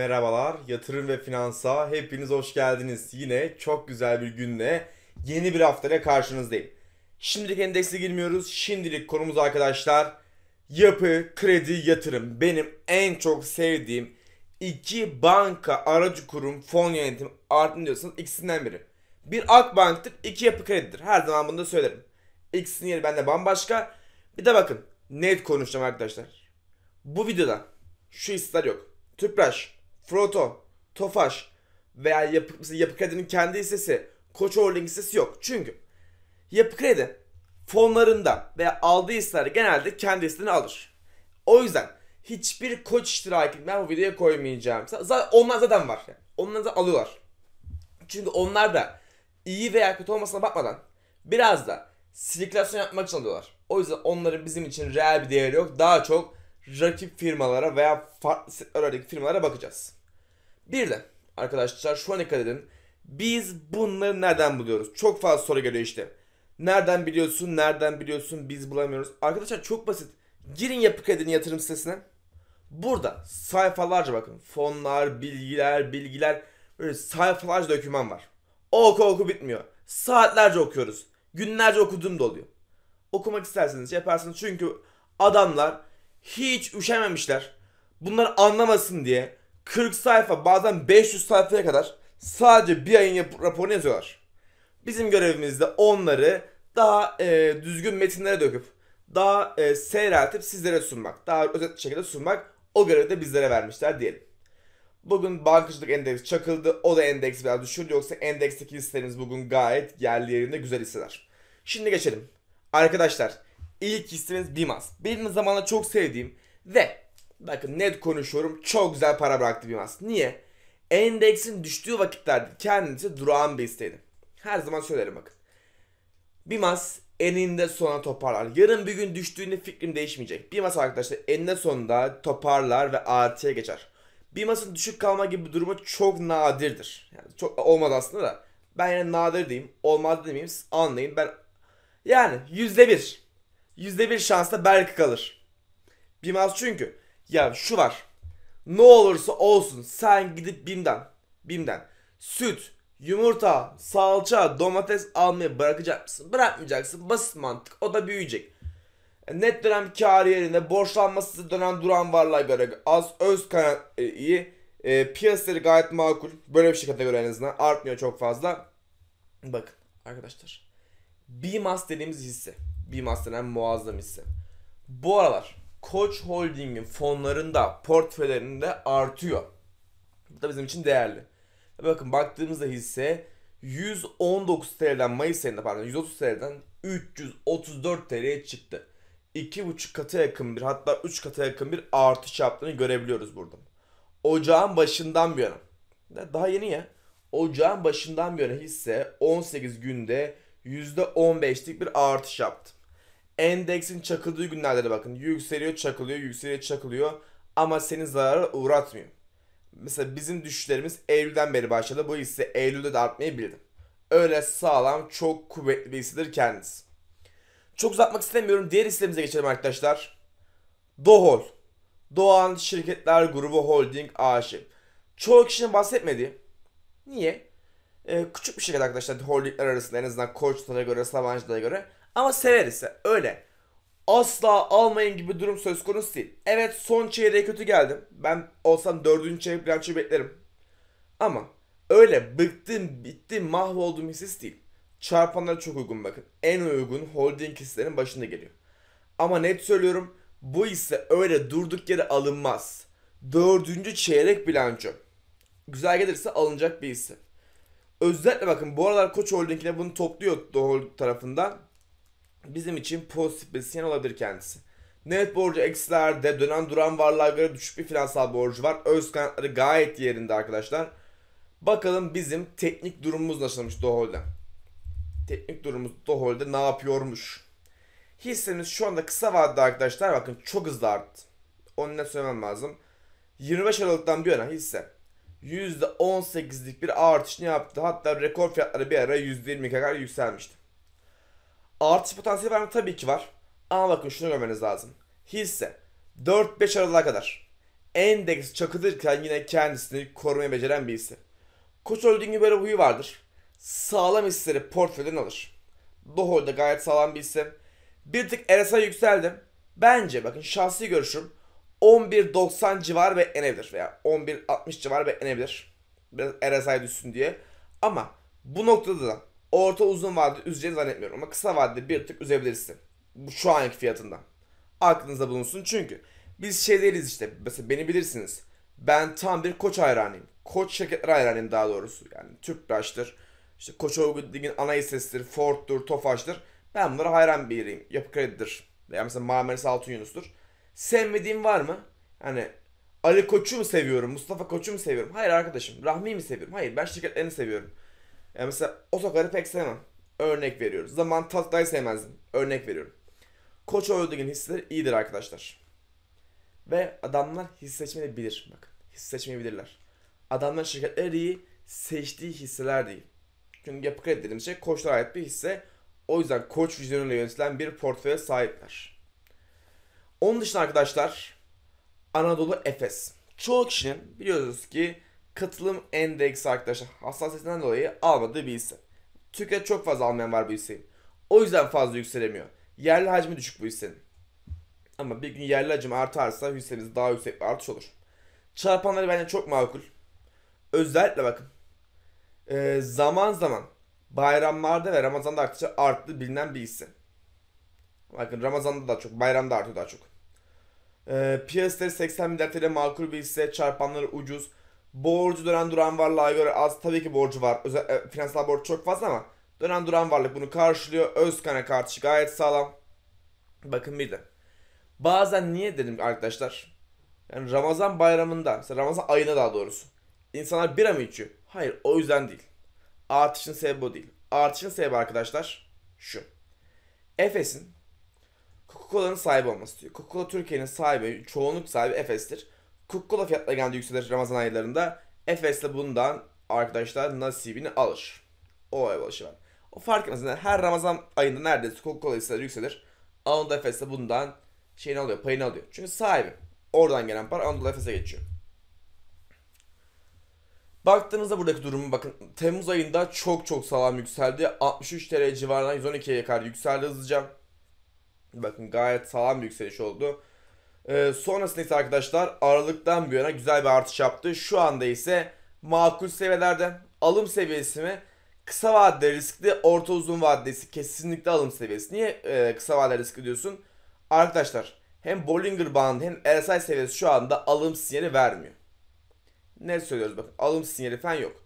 merhabalar. Yatırım ve Finans'a hepiniz hoş geldiniz. Yine çok güzel bir günle yeni bir haftaya karşınızdayım. Şimdilik endekse girmiyoruz. Şimdilik konumuz arkadaşlar yapı, kredi, yatırım. Benim en çok sevdiğim iki banka, aracı kurum, fon yönetim artın diyorsanız ikisinden biri. Bir Akbank'tır, iki yapı kredidir. Her zaman bunu da söylerim. İkisinin yeri bende bambaşka. Bir de bakın net konuşacağım arkadaşlar. Bu videoda şu hisler yok. Tüpraş Proton, Tofaş veya Yapı, mesela Yapı Kredi'nin kendi hissesi, Koç Holding hissesi yok. Çünkü Yapı Kredi fonlarında veya aldığı hisseleri genelde kendi hisselerini alır. O yüzden hiçbir koç iştirakini ben bu videoya koymayacağım. Zaten onlar zaten var. Yani. Onlar da alıyorlar. Çünkü onlar da iyi veya kötü olmasına bakmadan biraz da sirkülasyon yapmak için alıyorlar. O yüzden onların bizim için reel bir değeri yok. Daha çok rakip firmalara veya farklı sektördeki firmalara bakacağız. Bir de arkadaşlar şu an dikkat edin. Biz bunları nereden buluyoruz? Çok fazla soru geliyor işte. Nereden biliyorsun, nereden biliyorsun biz bulamıyoruz. Arkadaşlar çok basit. Girin Yapı Kredi'nin yatırım sitesine. Burada sayfalarca bakın. Fonlar, bilgiler, bilgiler. Böyle sayfalarca döküman var. Oku oku bitmiyor. Saatlerce okuyoruz. Günlerce okuduğum da oluyor. Okumak isterseniz yaparsınız. Çünkü adamlar hiç üşememişler. Bunları anlamasın diye 40 sayfa bazen 500 sayfaya kadar sadece bir ayın raporunu yazıyorlar. Bizim görevimiz de onları daha e, düzgün metinlere döküp daha e, seyreltip sizlere sunmak, daha özet şekilde sunmak o görevi de bizlere vermişler diyelim. Bugün bankacılık endeks çakıldı. O da endeks biraz düşürdü. Yoksa endeksteki hisselerimiz bugün gayet yerli yerinde güzel hisseler. Şimdi geçelim. Arkadaşlar İlk ismimiz Bimas. Benim zamanla çok sevdiğim ve bakın net konuşuyorum çok güzel para bıraktı Bimas. Niye? Endeksin düştüğü vakitlerde kendisi durağan bir isteydi. Her zaman söylerim bakın. Bimas eninde sona toparlar. Yarın bir gün düştüğünde fikrim değişmeyecek. Bimas arkadaşlar eninde sonunda toparlar ve artıya geçer. Bimas'ın düşük kalma gibi bir durumu çok nadirdir. Yani çok olmadı aslında da. Ben yine nadir diyeyim. Olmadı demeyeyim. anlayın. Ben yani yüzde bir %1 şansla belki kalır. Bimaz çünkü ya şu var. Ne olursa olsun sen gidip Bim'den, Bim'den süt, yumurta, salça, domates almayı bırakacak mısın? Bırakmayacaksın. Basit mantık. O da büyüyecek. E, net dönem kar yerine borçlanması dönem duran varlığa göre az öz kaynak e, iyi. E, piyasaları gayet makul. Böyle bir şirkete şey göre en azından artmıyor çok fazla. Bakın arkadaşlar. BMAS dediğimiz hisse bir Master'ın muazzam hissi. Bu aralar Koç Holding'in fonlarında, portföylerinde artıyor. Bu da bizim için değerli. Bakın baktığımızda hisse 119 TL'den Mayıs ayında pardon 130 TL'den 334 TL'ye çıktı. 2,5 kata yakın bir hatta 3 kata yakın bir artış yaptığını görebiliyoruz burada. Ocağın başından bir yana. Daha yeni ya. Ocağın başından bir yana hisse 18 günde %15'lik bir artış yaptı. Endeksin çakıldığı günlerde de bakın yükseliyor çakılıyor yükseliyor çakılıyor ama seni zarara uğratmıyor. Mesela bizim düşüşlerimiz Eylül'den beri başladı. Bu hisse Eylül'de de artmayabilirdi. Öyle sağlam, çok kuvvetli bir hissedir kendisi. Çok uzatmak istemiyorum. Diğer hissemize geçelim arkadaşlar. Dohol. Doğan Şirketler Grubu Holding AŞ. Çoğu kişinin bahsetmedi. Niye? Ee, küçük bir şirket arkadaşlar holdingler arasında en azından Koçlara göre, Sabancı'lara göre ama sever ise öyle asla almayın gibi durum söz konusu değil. Evet son çeyreğe kötü geldim. Ben olsam dördüncü çeyrek bilançoyu beklerim. Ama öyle bıktım, bittim, mahvoldum hissis değil. Çarpanlar çok uygun bakın. En uygun holding hisselerinin başında geliyor. Ama net söylüyorum bu ise öyle durduk yere alınmaz. Dördüncü çeyrek bilanço. Güzel gelirse alınacak bir hisse. Özellikle bakın bu aralar Koç Holding'ine bunu topluyor tarafından bizim için pozitif bir sinyal olabilir kendisi. Net borcu eksilerde dönen duran varlığa göre düşük bir finansal borcu var. Öz kaynakları gayet yerinde arkadaşlar. Bakalım bizim teknik durumumuz nasıl nasılmış Dohol'da. Teknik durumumuz Dohol'da ne yapıyormuş? Hissemiz şu anda kısa vadede arkadaşlar bakın çok hızlı arttı. Onu ne söylemem lazım. 25 Aralık'tan bir yana hisse %18'lik bir artış ne yaptı. Hatta rekor fiyatları bir ara %20'ye kadar yükselmişti. Artış potansiyeli var mı? Tabii ki var. Ama bakın şunu görmeniz lazım. Hisse 4-5 aralığa kadar endeks çakılırken yine kendisini korumaya beceren bir hisse. Koç Holding'in böyle huyu vardır. Sağlam hisseleri portföyden alır. Dohoy da gayet sağlam bir hisse. Bir tık RSI yükseldi. Bence bakın şahsi görüşüm 11.90 civar ve enebilir veya 11.60 civar beklenebilir. Biraz RSI düşsün diye. Ama bu noktada da Orta uzun vadede üzeceğini zannetmiyorum ama kısa vadede bir tık üzebilirsin. Bu şu anki fiyatından. Aklınızda bulunsun çünkü biz şey değiliz işte. Mesela beni bilirsiniz. Ben tam bir koç hayranıyım. Koç şirketler hayranıyım daha doğrusu. Yani Tüpraş'tır, işte Koç Holding'in ana hissesidir, Ford'dur, Tofaş'tır. Ben bunlara hayran biriyim. Yapı Kredi'dir. Veya mesela Marmaris Altın Yunus'tur. Sevmediğim var mı? Hani Ali Koç'u mu seviyorum? Mustafa Koç'u mu seviyorum? Hayır arkadaşım. Rahmi'yi mi seviyorum? Hayır ben şirketlerini seviyorum. Yani mesela Otokar'ı pek sevmem. Örnek veriyorum. Zaman Tatlı'yı sevmezdim. Örnek veriyorum. Koç Holding'in hisseleri iyidir arkadaşlar. Ve adamlar hisse seçmeyi bilir. Bakın hisse seçmeyi bilirler. Adamlar şirketleri iyi, seçtiği hisseler değil. Çünkü yapı kredi dediğimiz şey koçlara ait bir hisse. O yüzden koç vizyonuyla yönetilen bir portföye sahipler. Onun dışında arkadaşlar Anadolu Efes. Çoğu kişinin biliyoruz ki katılım endeksi arkadaşlar hassasiyetinden dolayı almadığı bir hisse. Türkiye'de çok fazla almayan var bu hisseyi. O yüzden fazla yükselemiyor. Yerli hacmi düşük bu hissenin. Ama bir gün yerli hacim artarsa hissemiz daha yüksek bir artış olur. Çarpanları bence çok makul. Özellikle bakın. Ee, zaman zaman bayramlarda ve Ramazan'da arkadaşlar arttı bilinen bir hisse. Bakın Ramazan'da daha çok, bayramda artıyor daha çok. Ee, piyasaları 80 milyar TL makul bir hisse, çarpanları ucuz borcu dönen duran varlığa göre az tabii ki borcu var. Özel, e, finansal borç çok fazla ama dönen duran varlık bunu karşılıyor. Öz kaynak artışı gayet sağlam. Bakın bir de. Bazen niye dedim arkadaşlar? Yani Ramazan bayramında, mesela Ramazan ayına daha doğrusu. İnsanlar bira mı içiyor? Hayır o yüzden değil. Artışın sebebi o değil. Artışın sebebi arkadaşlar şu. Efes'in Coca-Cola'nın sahibi olması diyor. Coca-Cola Türkiye'nin sahibi, çoğunluk sahibi Efes'tir. Kukkula fiyatları genelde yükselir Ramazan aylarında. Efes de bundan arkadaşlar nasibini alır. O ev alışı var. O fark etmez. Her Ramazan ayında neredeyse Coca-Cola hisseleri yükselir. Anadolu Efes de bundan şeyini alıyor, payını alıyor. Çünkü sahibi. Oradan gelen para Anadolu Efes'e geçiyor. Baktığınızda buradaki durumu bakın. Temmuz ayında çok çok sağlam yükseldi. 63 TL civarından 112'ye kadar yükseldi hızlıca. Bakın gayet sağlam bir yükseliş oldu. Ee, sonrasında ise arkadaşlar Aralık'tan bir yana güzel bir artış yaptı. Şu anda ise makul seviyelerde alım seviyesi mi? Kısa vadede riskli, orta uzun vadesi kesinlikle alım seviyesi. Niye e, kısa vadede riskli diyorsun? Arkadaşlar hem Bollinger Band hem RSI seviyesi şu anda alım sinyali vermiyor. Ne söylüyoruz bakın alım sinyali falan yok.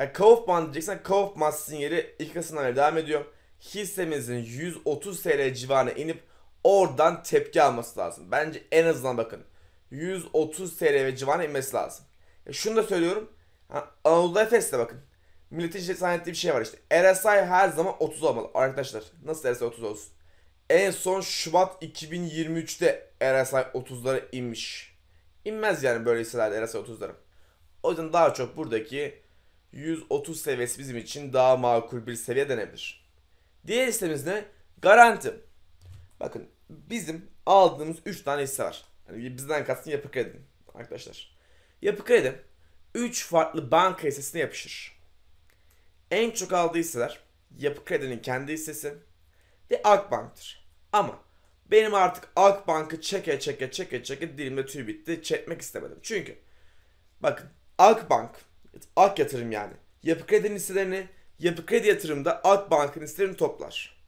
Yani Kaufman diyeceksen Kaufman sinyali ilk Kasım'dan devam ediyor. Hissemizin 130 TL civarına inip oradan tepki alması lazım. Bence en azından bakın 130 TL ve civarına inmesi lazım. E şunu da söylüyorum. Anadolu Efes'te bakın. Milletin işte zannettiği bir şey var işte. RSI her zaman 30 olmalı arkadaşlar. Nasıl RSI 30 olsun? En son Şubat 2023'te RSI 30'lara inmiş. İnmez yani böyle hisselerde RSI 30'lara. O yüzden daha çok buradaki 130 seviyesi bizim için daha makul bir seviye denebilir. Diğer hissemiz ne? Garanti. Bakın bizim aldığımız 3 tane hisse var. Yani bizden kastım yapı kredi arkadaşlar. Yapı kredi 3 farklı banka hissesine yapışır. En çok aldığı hisseler yapı kredinin kendi hissesi ve Akbank'tır. Ama benim artık Akbank'ı çeke çeke çeke çeke dilimde tüy bitti. Çekmek istemedim. Çünkü bakın Akbank, Ak yatırım yani. Yapı kredinin hisselerini, yapı kredi yatırımda Akbank'ın hisselerini toplar.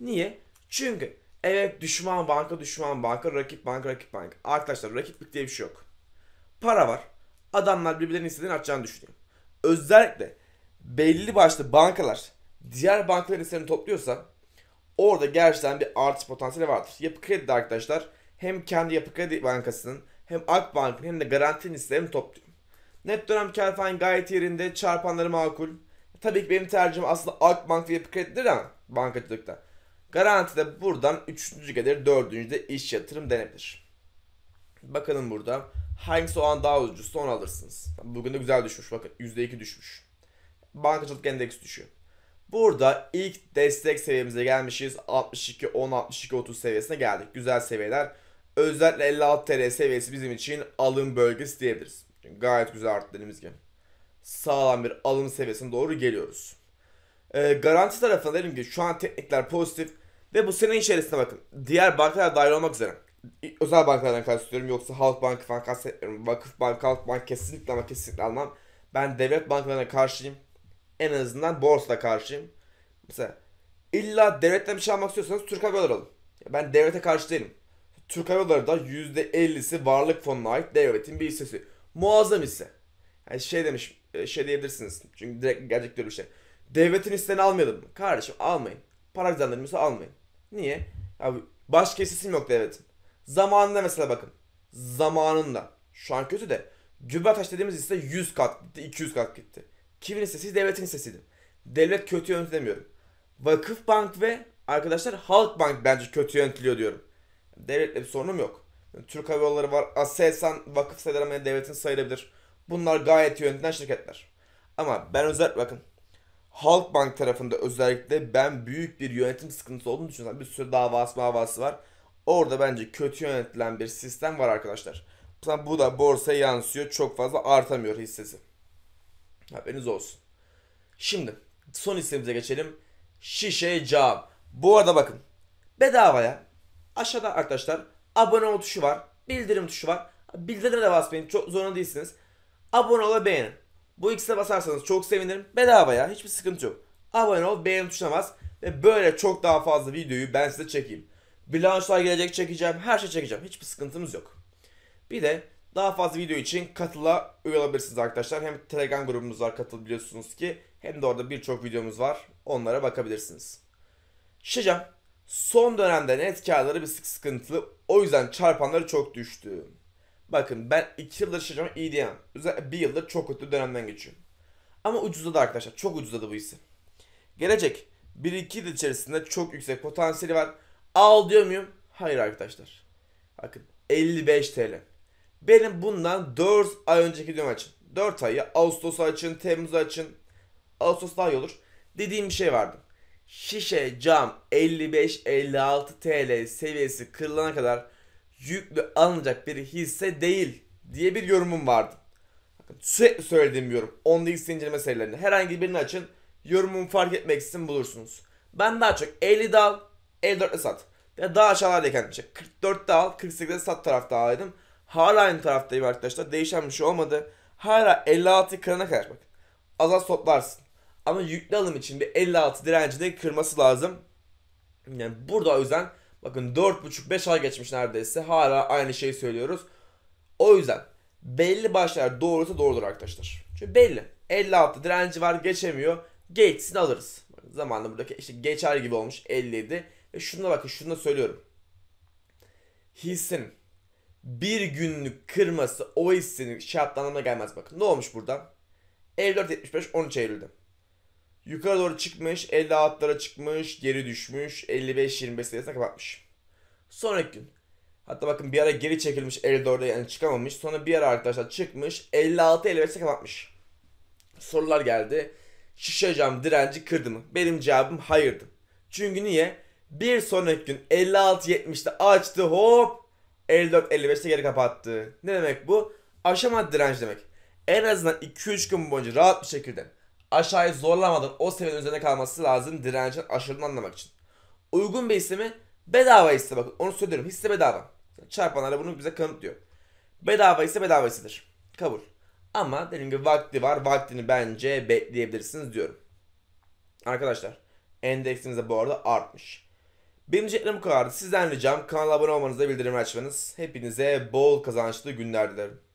Niye? Çünkü Evet düşman banka, düşman banka, rakip banka, rakip banka. Arkadaşlar rakiplik diye bir şey yok. Para var. Adamlar birbirlerinin istediğini atacağını düşünüyor. Özellikle belli başlı bankalar diğer bankaların hisselerini topluyorsa orada gerçekten bir artış potansiyeli vardır. Yapı kredi arkadaşlar hem kendi yapı kredi bankasının hem Akbank'ın hem de garantinin hisselerini topluyor. Net dönem kar falan gayet yerinde çarpanları makul. Tabii ki benim tercihim aslında Akbank ve yapı kredidir ama bankacılıkta. Garantide buradan 3. gelir 4. de iş yatırım denebilir. Bakalım burada. Hangisi o daha ucuzsa onu alırsınız. Bugün de güzel düşmüş bakın. %2 düşmüş. Bankacılık endeksi düşüyor. Burada ilk destek seviyemize gelmişiz. 62 10 62 30 seviyesine geldik. Güzel seviyeler. Özellikle 56 TL seviyesi bizim için alım bölgesi diyebiliriz. gayet güzel arttı dediğimiz gibi. Sağlam bir alım seviyesine doğru geliyoruz. E, garanti tarafında dedim ki şu an teknikler pozitif. Ve bu sene içerisinde bakın diğer bankalar dahil olmak üzere özel bankalardan kastediyorum yoksa Halk Bankı falan kastetmiyorum. Vakıf Bank, Halk Bank kesinlikle ama kesinlikle almam. Ben devlet bankalarına karşıyım. En azından borsa karşıyım. Mesela illa devletten bir şey almak istiyorsanız Türk Hava Yolları alın. Ben devlete karşı değilim. Türk Hava Yolları da %50'si varlık fonuna ait devletin bir hissesi. Muazzam hisse. Yani şey demiş, e, şey diyebilirsiniz. Çünkü direkt gerçek bir şey. Devletin hisselerini almayalım mı? Kardeşim almayın. Para kazandırmıyorsa almayın. Niye? Abi başka kesisim yok devletin. Zamanında mesela bakın. Zamanında. Şu an kötü de. Gübrataş dediğimiz ise 100 kat gitti, 200 kat gitti. Kimin listesi? Devletin listesiydi. Devlet kötü yönetemiyorum. Vakıf Bank ve arkadaşlar Halk Bank bence kötü yönetiliyor diyorum. Devletle bir sorunum yok. Türk Hava Yolları var. Aselsan, Vakıf Sederamaya devletin sayılabilir. Bunlar gayet yönetilen şirketler. Ama ben özel bakın Halkbank tarafında özellikle ben büyük bir yönetim sıkıntısı olduğunu düşünüyorum. Bir sürü davası davası var. Orada bence kötü yönetilen bir sistem var arkadaşlar. bu da borsaya yansıyor. Çok fazla artamıyor hissesi. Haberiniz olsun. Şimdi son hissemize geçelim. Şişe cam. Bu arada bakın bedavaya aşağıda arkadaşlar abone ol tuşu var. Bildirim tuşu var. Bildirimlere de basmayın. Çok zorunda değilsiniz. Abone ola beğenin. Bu ikisine basarsanız çok sevinirim. Bedava ya, hiçbir sıkıntı yok. Abone ol, beğen tuşuna bas ve böyle çok daha fazla videoyu ben size çekeyim. Bilançlar gelecek çekeceğim, her şey çekeceğim. Hiçbir sıkıntımız yok. Bir de daha fazla video için katıla üye olabilirsiniz arkadaşlar. Hem Telegram grubumuz var katılabiliyorsunuz ki. Hem de orada birçok videomuz var. Onlara bakabilirsiniz. Şişeceğim. Son dönemde net karları bir sık sıkıntılı. O yüzden çarpanları çok düştü. Bakın ben 2 yıldır şişirme iyi diyemem. bir 1 yıldır çok kötü dönemden geçiyorum. Ama ucuzladı arkadaşlar. Çok ucuzladı bu hisse. Gelecek 1-2 yıl içerisinde çok yüksek potansiyeli var. Al diyor muyum? Hayır arkadaşlar. Bakın 55 TL. Benim bundan 4 ay önceki dönem açın. 4 ayı Ağustos açın, Temmuz açın. Ağustos daha iyi olur. Dediğim bir şey vardı. Şişe cam 55-56 TL seviyesi kırılana kadar yüklü alınacak bir hisse değil diye bir yorumum vardı. sürekli söylediğim bir yorum. onda inceleme meselelerini herhangi birini açın. Yorumumu fark etmeksizin bulursunuz. Ben daha çok 50 al, 54'e sat. Ya daha aşağılardayken işte 44'te al, 48'de sat tarafta alaydım. Hala aynı taraftayım arkadaşlar. Değişen bir şey olmadı. Hala 56 kırana kadar bak. Az toplarsın. Ama yüklü alım için bir 56 direnci de kırması lazım. Yani burada o yüzden Bakın 4,5-5 ay geçmiş neredeyse hala aynı şeyi söylüyoruz. O yüzden belli başlar doğrusu doğrudur arkadaşlar. Çünkü belli. 56 direnci var geçemiyor. Geçsin alırız. Zamanında buradaki işte geçer gibi olmuş 57. Ve şuna bakın şunu da söylüyorum. Hissin bir günlük kırması o hissinin şey yaptığı anlamına gelmez bakın. Ne olmuş burada? 54.75 13 Eylül'de. Yukarı doğru çıkmış, 50 altlara çıkmış, geri düşmüş, 55-25 seviyesine kapatmış. Sonraki gün. Hatta bakın bir ara geri çekilmiş 54'e yani çıkamamış. Sonra bir ara arkadaşlar çıkmış 56-55'e kapatmış. Sorular geldi. Şişe cam direnci kırdı mı? Benim cevabım hayırdı. Çünkü niye? Bir sonraki gün 56-70'te açtı hop 54-55'te geri kapattı. Ne demek bu? Aşama direnç demek. En azından 2-3 gün boyunca rahat bir şekilde aşağıya zorlamadan o seviyenin üzerine kalması lazım direncin aşırını anlamak için. Uygun bir hisse Bedava hisse bakın onu söylüyorum hisse bedava. Çarpanlar bunu bize kanıtlıyor. Bedava ise bedava hissedir. Kabul. Ama dediğim gibi vakti var. Vaktini bence bekleyebilirsiniz diyorum. Arkadaşlar endeksimiz de bu arada artmış. Benim diyeceklerim bu kadardı. Sizden ricam kanala abone olmanızı, bildirim bildirimleri açmanız. Hepinize bol kazançlı günler dilerim.